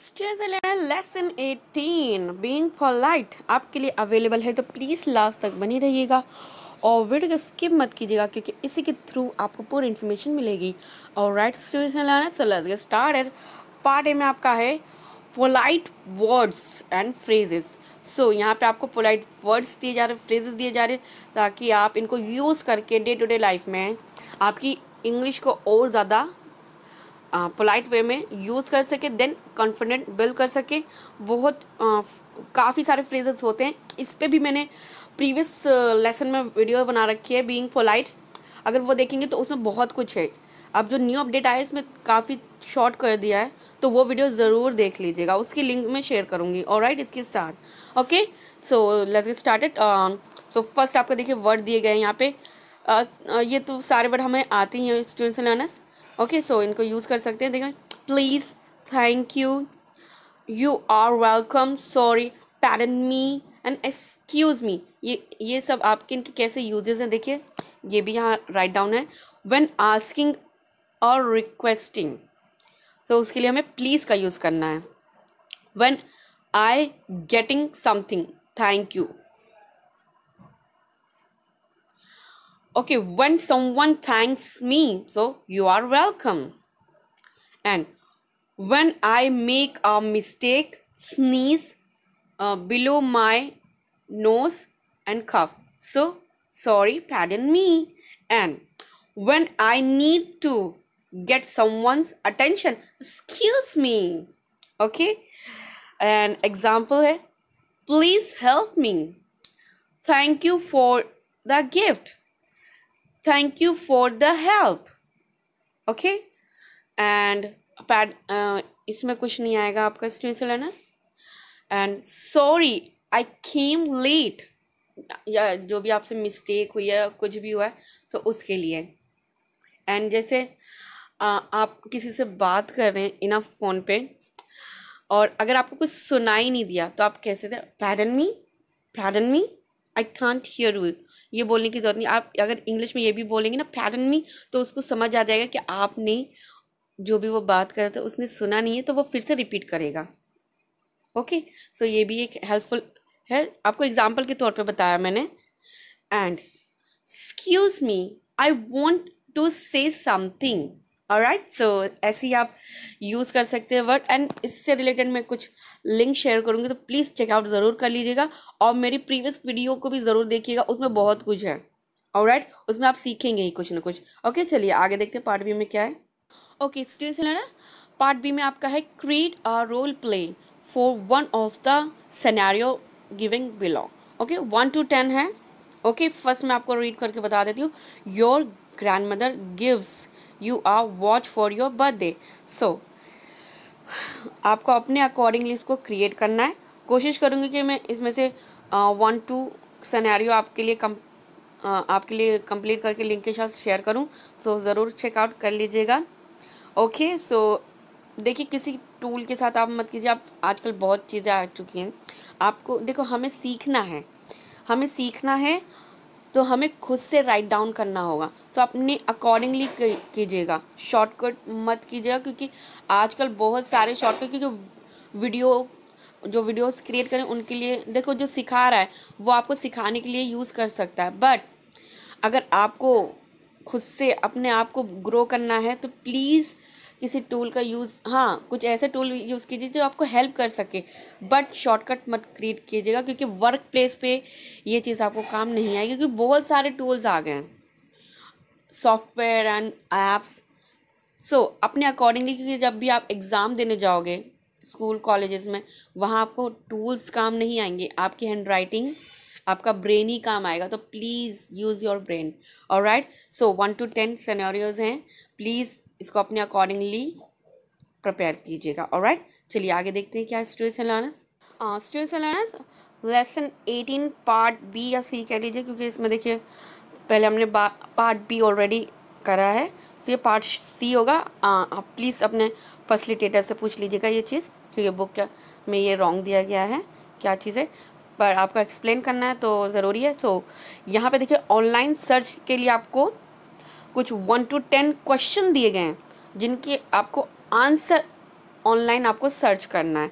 Stage लेना lesson 18 being polite आपके लिए अवेलेबल है तो प्लीज़ लास्ट तक बनी रहिएगा और वीडियो को स्किप मत कीजिएगा क्योंकि इसी के थ्रू आपको पूरी इन्फॉर्मेशन मिलेगी और right stage start so part A में आपका है polite words and phrases so so, यहाँ पे आपको पोलाइट वर्ड्स दिए जा रहे फ्रेजेस दिए जा रहे ताकि आप इनको यूज़ करके डे टू डे लाइफ में आपकी इंग्लिश को और ज़्यादा पोलाइट वे में यूज़ कर सके देन कॉन्फिडेंट बिल्ड कर सके बहुत काफ़ी सारे फ्रेजेस होते हैं इस पर भी मैंने प्रीवियस लेसन में वीडियो बना रखी है बीइंग पोलाइट अगर वो देखेंगे तो उसमें बहुत कुछ है अब जो न्यू अपडेट आया इसमें काफ़ी शॉर्ट कर दिया है तो वो वीडियो ज़रूर देख लीजिएगा उसकी लिंक मैं शेयर करूँगी और राइट इसके साथ okay so let started so first आपको देखिए वर्ड दिए गए हैं यहाँ पे uh, uh, ये तो सारे वर्ड हमें आते ही हैं स्टूडेंट्स लर्नर्स ओके सो इनको यूज़ कर सकते हैं देखें please thank you you are welcome sorry pardon me and excuse me ये ये सब आपके इनके कैसे यूजेस हैं देखिए ये भी यहाँ राइट डाउन है व्हेन आस्किंग और रिक्वेस्टिंग तो उसके लिए हमें प्लीज़ का यूज़ करना है when I getting something thank you okay when someone thanks me so you are welcome and when i make a mistake sneeze uh, below my nose and cough so sorry pardon me and when i need to get someone's attention excuse me okay an example है Please help me. Thank you for the gift. thank you for the help okay and pad uh, इसमें कुछ नहीं आएगा आपका lena and sorry and sorry I ya late या जो भी आपसे मिस्टेक हुई है कुछ भी हुआ है तो उसके लिए एंड जैसे aap uh, आप किसी से बात कर रहे हैं a फ़ोन pe और अगर आपको कुछ सुनाई नहीं दिया तो आप कैसे थे pardon me pardon me I can't hear you ये बोलने की ज़रूरत नहीं आप अगर इंग्लिश में ये भी बोलेंगे ना पैरन मी तो उसको समझ आ जाएगा कि आपने जो भी वो बात कर रहा था उसने सुना नहीं है तो वो फिर से रिपीट करेगा ओके सो so ये भी एक हेल्पफुल है आपको एग्जाम्पल के तौर पर बताया मैंने and excuse me I want to say something और राइट सो ऐसे ही आप यूज़ कर सकते हैं वर्ड एंड इससे रिलेटेड मैं कुछ लिंक शेयर करूँगी तो प्लीज़ चेकआउट ज़रूर कर लीजिएगा और मेरी प्रीवियस वीडियो को भी ज़रूर देखिएगा उसमें बहुत कुछ है और राइट उसमें आप सीखेंगे ही कुछ ना कुछ ओके चलिए आगे देखते हैं पार्ट बी में क्या है ओके स्टूडेंट्स है ना पार्ट बी में आपका है create a role play for one of the scenario giving below okay one to ten है ओके okay, फर्स्ट मैं आपको रीड करके बता देती हूँ your grandmother gives you a watch for your birthday so आपको अपने अकॉर्डिंगली इसको क्रिएट करना है कोशिश करूँगी कि मैं इसमें से वन टू सनारियो आपके लिए कम uh, आपके लिए कंप्लीट करके लिंक के साथ शेयर करूँ सो so, ज़रूर चेकआउट कर लीजिएगा ओके सो देखिए किसी टूल के साथ आप मत कीजिए आप आजकल बहुत चीज़ें आ चुकी हैं आपको देखो हमें सीखना है हमें सीखना है तो हमें खुद से राइट डाउन करना होगा सो अपने अकॉर्डिंगली कीजिएगा शॉर्टकट मत कीजिएगा क्योंकि आजकल बहुत सारे शॉर्टकट क्योंकि वीडियो जो वीडियोस क्रिएट करें उनके लिए देखो जो सिखा रहा है वो आपको सिखाने के लिए यूज़ कर सकता है बट अगर आपको खुद से अपने आप को ग्रो करना है तो प्लीज़ किसी टूल का यूज़ हाँ कुछ ऐसे टूल यूज़ कीजिए जो आपको हेल्प कर सके बट शॉर्टकट मत क्रिएट कीजिएगा क्योंकि वर्क प्लेस पर ये चीज़ आपको काम नहीं आएगी क्योंकि बहुत सारे टूल्स आ गए हैं सॉफ्टवेयर एंड ऐप्स सो अपने अकॉर्डिंगली क्योंकि जब भी आप एग्ज़ाम देने जाओगे स्कूल कॉलेजेस में वहाँ आपको टूल्स काम नहीं आएंगे आपकी हैंड राइटिंग आपका ब्रेन ही काम आएगा तो प्लीज़ यूज़ योर ब्रेन और right so one to ten scenarios हैं प्लीज़ इसको अपने अकॉर्डिंगली प्रपेयर कीजिएगा और राइट चलिए आगे देखते हैं क्या स्टूडेंट सलानस स्टूडेंट सलानस लेसन एटीन पार्ट बी या सी कह लीजिए क्योंकि इसमें देखिए पहले हमने पार्ट बी ऑलरेडी करा है तो ये पार्ट सी होगा आप प्लीज़ अपने फैसिलिटेटर से पूछ लीजिएगा ये चीज़ क्योंकि बुक में ये रॉन्ग दिया गया है क्या चीज़ है पर आपको एक्सप्लेन करना है तो ज़रूरी है सो so, यहाँ पे देखिए ऑनलाइन सर्च के लिए आपको कुछ वन टू टेन क्वेश्चन दिए गए हैं जिनके आपको आंसर ऑनलाइन आपको सर्च करना है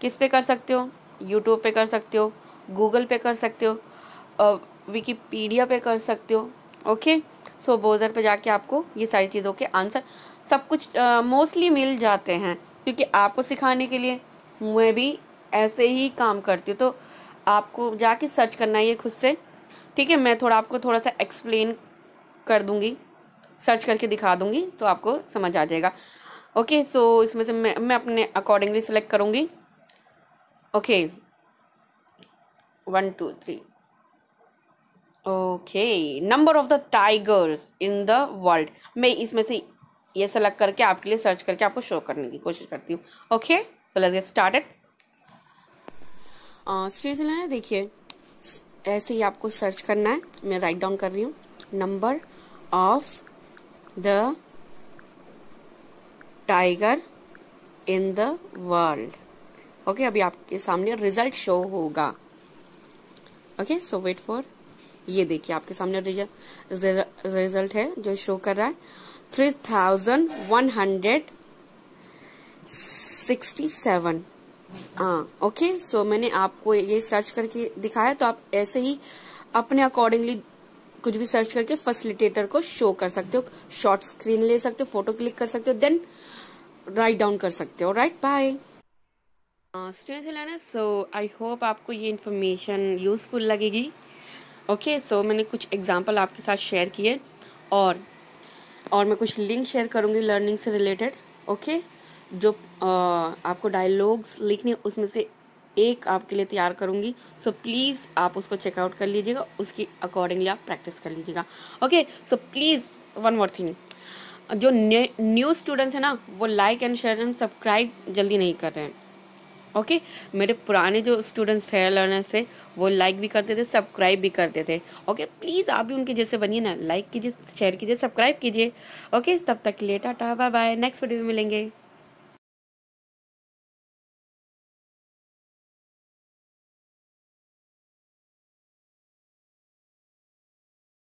किस पे कर सकते हो यूट्यूब पे कर सकते हो गूगल पे कर सकते हो विकीपीडिया पे कर सकते हो ओके सो बोजर पे जाके आपको ये सारी चीज़ों के आंसर सब कुछ मोस्टली uh, मिल जाते हैं क्योंकि आपको सिखाने के लिए मैं भी ऐसे ही काम करती हूँ तो आपको जाके सर्च करना है ये खुद से ठीक है मैं थोड़ा आपको थोड़ा सा एक्सप्लेन कर दूँगी सर्च करके दिखा दूँगी तो आपको समझ आ जाएगा ओके सो so, इसमें से मैं मैं अपने अकॉर्डिंगली सेलेक्ट करूँगी okay one two three okay number of the tigers in the world मैं इसमें से ये सेलेक्ट करके आपके लिए सर्च करके आपको शो करने की कोशिश करती हूँ okay so let's get started line है देखिए ऐसे ही आपको सर्च करना है मैं राइट डाउन कर रही हूँ number of the tiger in the world okay अभी आपके सामने रिजल्ट शो होगा ओके सो वेट फॉर ये देखिए आपके सामने रिजल्ट रिजल्ट है जो शो कर रहा है three thousand one hundred sixty seven हाँ ओके सो मैंने आपको ये सर्च करके दिखाया तो आप ऐसे ही अपने अकॉर्डिंगली कुछ भी सर्च करके फैसिलिटेटर को शो कर सकते हो शॉर्ट स्क्रीन ले सकते हो फोटो क्लिक कर सकते हो देन राइट डाउन कर सकते हो राइट बाय स्टूडेंट्स लेना सो आई होप आपको ये इन्फॉर्मेशन यूज़फुल लगेगी ओके सो मैंने कुछ एग्जांपल आपके साथ शेयर किए और और मैं कुछ लिंक शेयर करूंगी लर्निंग से रिलेटेड ओके okay? जो आपको डायलॉग्स लिखने उसमें से एक आपके लिए तैयार करूँगी सो प्लीज़ आप उसको चेकआउट कर लीजिएगा उसकी अकॉर्डिंगली आप प्रैक्टिस कर लीजिएगा okay so please one more thing जो न्यू स्टूडेंट्स हैं ना वो like and share and subscribe जल्दी नहीं कर रहे हैं ओके okay? मेरे पुराने जो स्टूडेंट्स थे लर्नर्स से वो लाइक भी करते थे सब्सक्राइब भी करते थे ओके okay? प्लीज़ आप भी उनके जैसे बनिए ना लाइक कीजिए शेयर कीजिए सब्सक्राइब कीजिए ओके तब तक के लिए tata bye bye next video में मिलेंगे